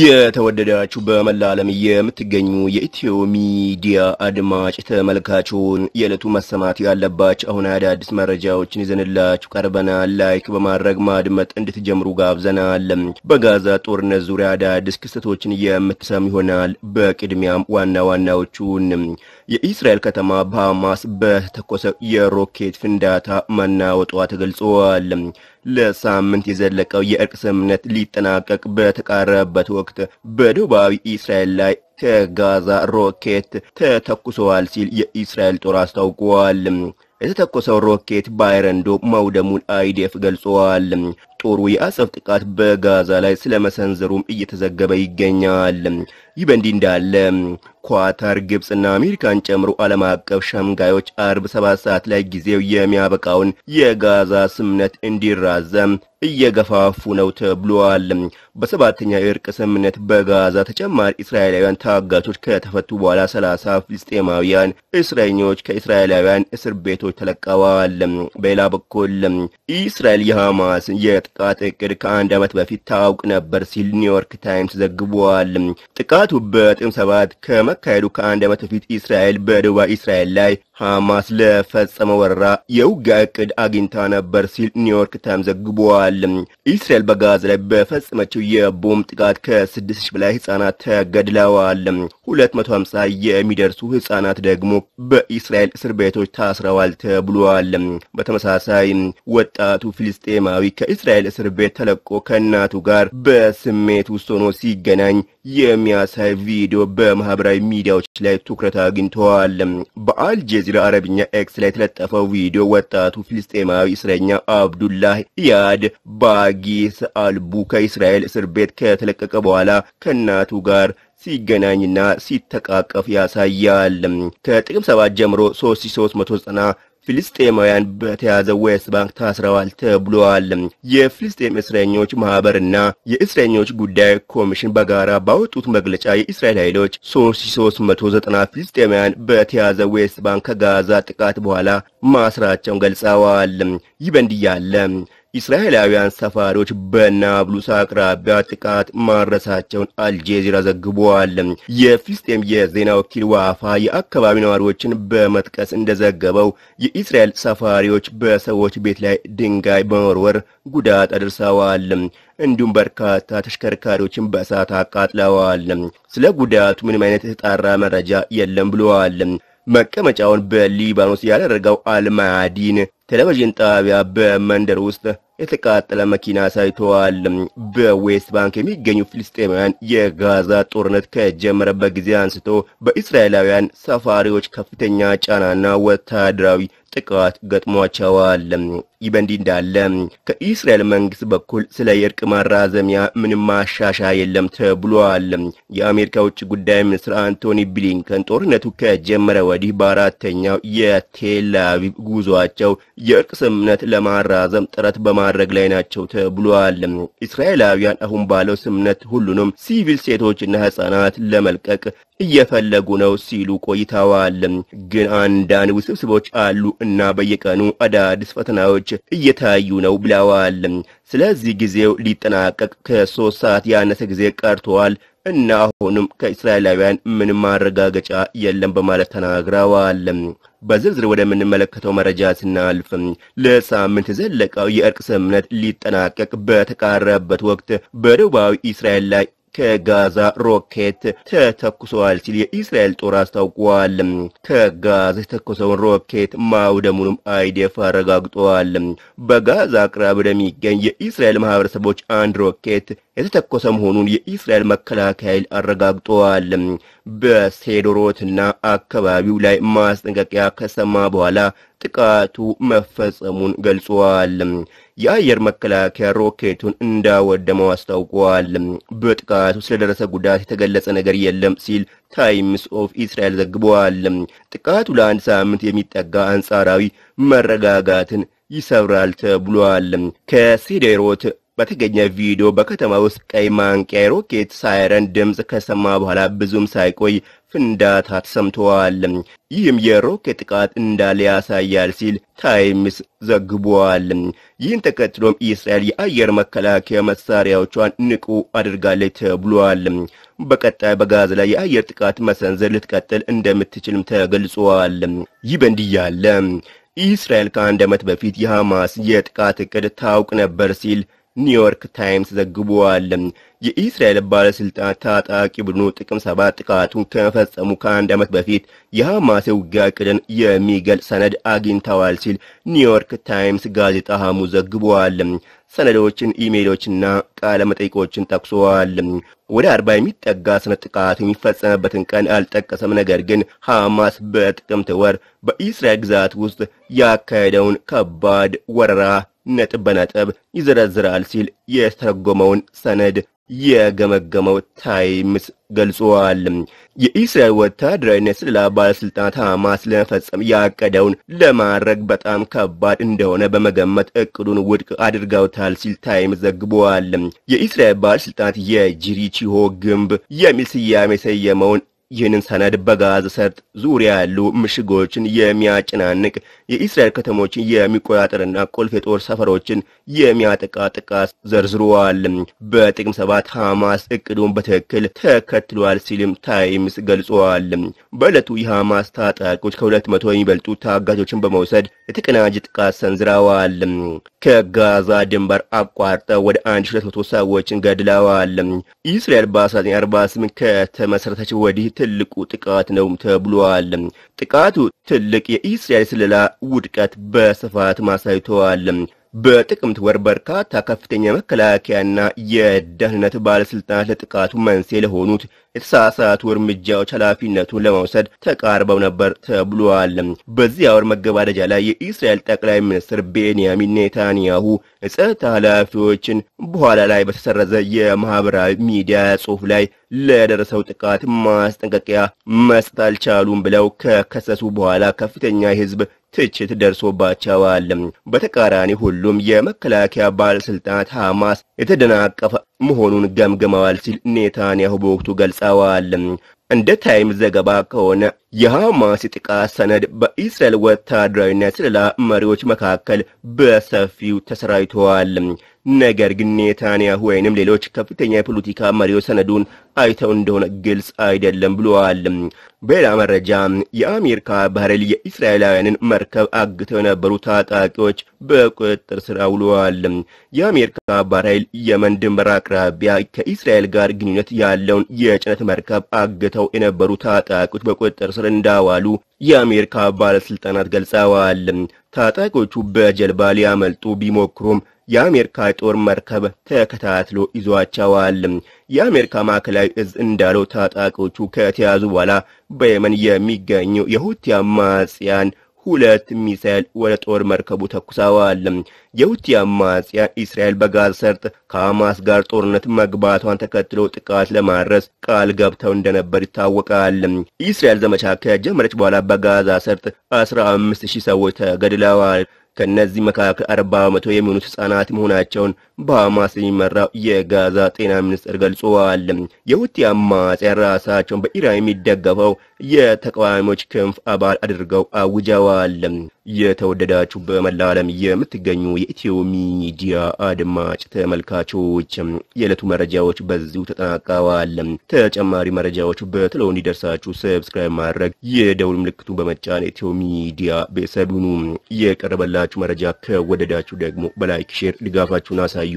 የተወደዳችሁ በመላ ዓለም የምትገኙ የኢትዮ ሚዲያ አድማጭ ተመልካቾን የዕለቱ መሰማት ያለባቸው አሁን አዳዲስ መረጃዎችን ይዘንላችሁ ቀርበናል። ላይክ በማድረግ ማድመጥ እንድትጀምሩ ጋብዘናል። በጋዛ ጦርነት ዙሪያ አዳዲስ ክስተቶችን የምትሰም ይሆናል። በቅድሚያም ዋና ዋናዎቹን የኢስራኤል ከተማ በሐማስ በተኮሰ የሮኬት ፍንዳታ መናወጧ ተገልጿል። ለሳምንት የዘለቀው የእርቅ ስምምነት ሊጠናቀቅ በተቃረበበት ወቅት በደቡባዊ እስራኤል ላይ ከጋዛ ሮኬት ተተኩሰዋል ሲል የእስራኤል ጦር አስታውቋል። የተተኮሰው ሮኬት በአይረንዶ መውደሙን አይዴፍ ገልጸዋል። ጦሩ የአጸፋ ጥቃት በጋዛ ላይ ስለመሰንዘሩም እየተዘገበ ይገኛል። ይህ በእንዲህ እንዳለ ኳታር፣ ግብፅና አሜሪካን ጨምሮ ዓለም አቀፍ ሸምጋዮች አርብ ሰባት ሰዓት ላይ ጊዜው የሚያበቃውን የጋዛ ስምነት እንዲራዘም እየገፋፉ ነው ተብሏል። በሰባተኛ የእርቅ ስምነት በጋዛ ተጨማሪ እስራኤላውያን ታጋቾች ከተፈቱ በኋላ ሰላሳ ፍልስጤማውያን እስረኞች ከእስራኤላውያን እስር ቤቶች ተለቀዋል። በሌላ በኩል እስራኤል የሐማስን የማጥቃት እቅድ ከአንድ ዓመት በፊት ታውቅ ነበር ሲል ኒውዮርክ ታይምስ ዘግቧል። ጥቃቱ በጥቅምት ሰባት ከመካሄዱ ከአንድ ዓመት በፊት እስራኤል በደቡብ እስራኤል ላይ ሐማስ ለፈጸመ ወረራ የውጊያ እቅድ አግኝታ ነበር ሲል ኒውዮርክ ታይምስ ዘግቧል። እስራኤል በጋዝ ላይ በፈጸመችው የቦምብ ጥቃት ከስድስት ሺህ በላይ ህጻናት ተገድለዋል። ሁለት መቶ ሀምሳ የሚደርሱ ህጻናት ደግሞ በእስራኤል እስር ቤቶች ታስረዋል ተብሏል። በተመሳሳይ ወጣቱ ፍልስጤማዊ ከእስራኤል ከእስራኤል እስር ቤት ተለቆ ከእናቱ ጋር በስሜት ውስጥ ሆኖ ሲገናኝ የሚያሳይ ቪዲዮ በማህበራዊ ሚዲያዎች ላይ ትኩረት አግኝተዋል። በአልጀዚራ አረብኛ ኤክስ ላይ የተለጠፈው ቪዲዮ ወጣቱ ፊልስጤማዊ እስረኛ አብዱላህ ኢያድ ባጊስ አልቡ ከእስራኤል እስር ቤት ከተለቀቀ በኋላ ከእናቱ ጋር ሲገናኝና ሲተቃቀፍ ያሳያል። ከጥቅም ሰባት ጀምሮ 3390 ፍልስጤማውያን በተያዘው ዌስት ባንክ ታስረዋል ተብሏል። የፍልስጤም እስረኞች ማህበርና የእስረኞች ጉዳይ ኮሚሽን በጋራ ባወጡት መግለጫ የእስራኤል ኃይሎች 3390 ፍልስጤማውያን በተያዘው ዌስት ባንክ ከጋዛ ጥቃት በኋላ ማስራቸውን ገልጸዋል። ይህ በእንዲህ እስራኤላውያን ሰፋሪዎች በናብሉስ አቅራቢያ ጥቃት ማድረሳቸውን አልጄዚራ ዘግቧል። የፊልስጤም የዜና ወኪል ዋፋ የአካባቢ ነዋሪዎችን በመጥቀስ እንደዘገበው የእስራኤል ሰፋሪዎች በሰዎች ቤት ላይ ድንጋይ በመወርወር ጉዳት አድርሰዋል። እንዲሁም በርካታ ተሽከርካሪዎችን በእሳት አቃጥለዋል። ስለ ጉዳቱ ምንም አይነት የተጣራ መረጃ የለም ብለዋል። መቀመጫውን በሊባኖስ ያደረገው አልማዲን ቴሌቪዥን ጣቢያ በመንደር ውስጥ የተቃጠለ መኪና አሳይተዋል። በዌስት ባንክ የሚገኙ ፍልስጤማውያን የጋዛ ጦርነት ከጀመረበት ጊዜ አንስቶ በእስራኤላውያን ሰፋሪዎች ከፍተኛ ጫናና ወታደራዊ ጥቃት ገጥሟቸዋል። ይህ በእንዲህ እንዳለ ከኢስራኤል መንግስት በኩል ስለ የእርቅ ማራዘሚያ ምንም ማሻሻ የለም ተብሏል። የአሜሪካ ውጭ ጉዳይ ሚኒስትር አንቶኒ ብሊንከን ጦርነቱ ከጀመረ ወዲህ በአራተኛው የቴል አቪቭ ጉዟቸው የእርቅ ስምምነት ለማራዘም ጥረት በማድረግ ላይ ናቸው ተብሏል። እስራኤላውያን አሁን ባለው ስምምነት ሁሉንም ሲቪል ሴቶችና ህጻናት ለመልቀቅ እየፈለጉ ነው ሲሉ ቆይተዋል። ግን አንዳንድ ውስብስቦች አሉ እና በየቀኑ አዳዲስ ፈተናዎች ሰዎች እየታዩ ነው ብለዋል። ስለዚህ ጊዜው ሊጠናቀቅ ከሶስት ሰዓት ያነሰ ጊዜ ቀርተዋል እና አሁንም ከእስራኤላውያን ምንም ማረጋገጫ የለም በማለት ተናግረዋል። በዝርዝር ወደምንመለከተው መረጃ ስናልፍ ለሳምንት የዘለቀው የእርቅ ስምምነት ሊጠናቀቅ በተቃረበበት ወቅት በደቡባዊ እስራኤል ላይ ከጋዛ ሮኬት ተተኩሰዋል ሲል የኢስራኤል ጦር አስታውቋል። ከጋዛ የተኮሰውን ሮኬት ማውደሙንም አይዴፍ አረጋግጧል። በጋዛ አቅራቢ ወደሚገኝ የኢስራኤል ማህበረሰቦች አንድ ሮኬት የተተኮሰ መሆኑን የኢስራኤል መከላከያ ኃይል አረጋግጠዋል። በሴዶሮትና አካባቢው ላይ ማስጠንቀቂያ ከሰማ በኋላ ጥቃቱ መፈጸሙን ገልጿል። የአየር መከላከያ ሮኬቱን እንዳወደመው አስታውቋል። በጥቃቱ ስለደረሰ ጉዳት የተገለጸ ነገር የለም ሲል ታይምስ ኦፍ ኢስራኤል ዘግቧል። ጥቃቱ ለአንድ ሳምንት የሚጠጋ አንጻራዊ መረጋጋትን ይሰብራል ተብሏል። ከሲዴሮት በተገኘ ቪዲዮ በከተማ ውስጥ ቀይ ማንቂያ ሮኬት ሳይረን ድምፅ ከሰማ በኋላ ብዙም ሳይቆይ ፍንዳታ ተሰምተዋል። ይህም የሮኬት ጥቃት እንዳለ ያሳያል ሲል ታይምስ ዘግቧል። ይህን ተከትሎም እስራኤል የአየር መከላከያ መሳሪያዎቿን ንቁ አድርጋለች ተብሏል። በቀጣይ በጋዛ ላይ የአየር ጥቃት መሰንዘር ልትቀጥል እንደምትችልም ተገልጿል። ይህ በእንዲህ ያለ እስራኤል ከአንድ ዓመት በፊት የሐማስ የጥቃት እቅድ ታውቅ ነበር ሲል ኒውዮርክ ታይምስ ዘግቧል። የኢስራኤል ባለስልጣናት ታጣቂ ቡድኑ ጥቅም ሰባት ጥቃቱን ከመፈጸሙ ከአንድ ዓመት በፊት የሐማስ ውጊያ ዕቅድን የሚገልጽ ሰነድ አግኝተዋል ሲል ኒውዮርክ ታይምስ ጋዜጣ ሐሙስ ዘግቧል። ሰነዶችን፣ ኢሜሎችና ቃለ መጠይቆችን ጠቅሷል። ወደ አርባ የሚጠጋ ስነ ጥቃት የሚፈጸምበትን ቀን አልጠቀሰም። ነገር ግን ሐማስ በጥቅምት ወር በኢስራኤል ግዛት ውስጥ ያካሄደውን ከባድ ወረራ ነጥብ በነጥብ ይዘረዝራል ሲል የተረጎመውን ሰነድ የገመገመው ታይምስ ገልጿል። የእስራኤል ወታደራዊ የስለላ ባለስልጣናት ሐማስ ለመፈጸም ያቀደውን ለማድረግ በጣም ከባድ እንደሆነ በመገመት እቅዱን ውድቅ አድርገውታል ሲል ታይምስ ዘግቧል። የእስራኤል ባለስልጣናት የጂሪቺሆ ግንብ የሚል ስያሜ ሰየመውን ይህንን ሰነድ በጋዛ ሰርጥ ዙሪያ ያሉ ምሽጎችን የሚያጨናንቅ የኢስራኤል ከተሞችን የሚቆጣጠርና ቁልፍ የጦር ሰፈሮችን የሚያጠቃ ጥቃት ዘርዝሯል። በጥቅም ሰባት ሐማስ እቅዱን በትክክል ተከትሏል ሲልም ታይምስ ገልጿል። በዕለቱ የሐማስ ታጣቂዎች ከሁለት መቶ የሚበልጡ ታጋቾችን በመውሰድ የተቀናጀ ጥቃት ሰንዝረዋል። ከጋዛ ድንበር አቋርጠው ወደ 1200 ሰዎችን ገድለዋል። እስራኤል በ1948 ከተመሠረተች ወዲህ ትልቁ ጥቃት ነው ተብሏል። ጥቃቱ ትልቅ የኢስራኤል ስለላ ውድቀት በስፋት ማሳይተዋል። በጥቅምት ወር በርካታ ከፍተኛ የመከላከያና የደህንነት ባለስልጣናት ለጥቃቱ መንስኤ ለሆኑት የተሳሳቱ እርምጃዎች ኃላፊነቱን ለመውሰድ ተቃርበው ነበር ተብሏል። በዚያ ወር መገባደጃ ላይ የኢስራኤል ጠቅላይ ሚኒስትር ቤንያሚን ኔታንያሁ የጸጥታ ኃላፊዎችን በኋላ ላይ በተሰረዘ የማህበራዊ ሚዲያ ጽሑፍ ላይ ለደረሰው ጥቃት ማስጠንቀቂያ መስጠት አልቻሉም ብለው ከከሰሱ በኋላ ከፍተኛ የህዝብ ትችት ደርሶባቸዋል። በተቃራኒ ሁሉም የመከላከያ ባለስልጣናት ሐማስ የተደናቀፈ መሆኑን ገምግመዋል ሲል ኔታንያሁ በወቅቱ ገልጸዋል። እንደ ታይም ዘገባ ከሆነ የሐማስ የጥቃት ሰነድ በእስራኤል ወታደራዊና ስለላ መሪዎች መካከል በሰፊው ተሰራይተዋል። ነገር ግን ኔታንያሁ ወይንም ሌሎች ከፍተኛ የፖለቲካ መሪዎች ሰነዱን አይተው እንደሆነ ግልጽ አይደለም ብለዋል። በሌላ መረጃ የአሜሪካ ባህሬል የእስራኤላውያንን መርከብ አግተው የነበሩ ታጣቂዎች በቁጥጥር ስር አውለዋል። የአሜሪካ ባህሬል የመን ድንበር አቅራቢያ ከእስራኤል ጋር ግንኙነት ያለውን የጭነት መርከብ አግተው የነበሩ ታጣቂዎች በቁጥጥር ስር እንዳዋሉ የአሜሪካ ባለስልጣናት ገልጸዋል። ታጣቂዎቹ በጀልባ ሊያመልጡ ቢሞክሩም የአሜሪካ ጦር መርከብ ተከታትሎ ይዟቸዋል። የአሜሪካ ማዕከላዊ እዝ እንዳለው ታጣቂዎቹ ከተያዙ በኋላ በየመን የሚገኙ የሁቲ አማጽያን ሁለት ሚሳኤል ወደ ጦር መርከቡ ተኩሰዋል። የሁቲ አማጽያን እስራኤል በጋዛ ሰርጥ ከሐማስ ጋር ጦርነት መግባቷን ተከትሎ ጥቃት ለማድረስ ቃል ገብተው እንደነበር ይታወቃል። እስራኤል ዘመቻ ከጀመረች በኋላ በጋዛ ሰርጥ ሺህ ሰዎች ተገድለዋል። ከእነዚህ መካከል አርባ በመቶ የሚሆኑት ህጻናት መሆናቸውን በሐማስ የሚመራው የጋዛ ጤና ሚኒስቴር ገልጿል። የሁቲ አማጽያን ራሳቸውን በኢራን የሚደገፈው የተቃዋሚዎች ክንፍ አባል አድርገው አውጀዋል። የተወደዳችሁ በመላ ዓለም የምትገኙ የኢትዮ ሚዲያ አድማጭ ተመልካቾች የዕለቱ መረጃዎች በዚሁ ተጠናቀዋል። ተጨማሪ መረጃዎች በትሎ እንዲደርሳችሁ ሰብስክራይብ ማድረግ የደውል ምልክቱ በመጫን የኢትዮ ሚዲያ ቤተሰብ ሁኑ። የቀረበላችሁ መረጃ ከወደዳችሁ ደግሞ በላይክ ሼር ድጋፋችሁን አሳዩ።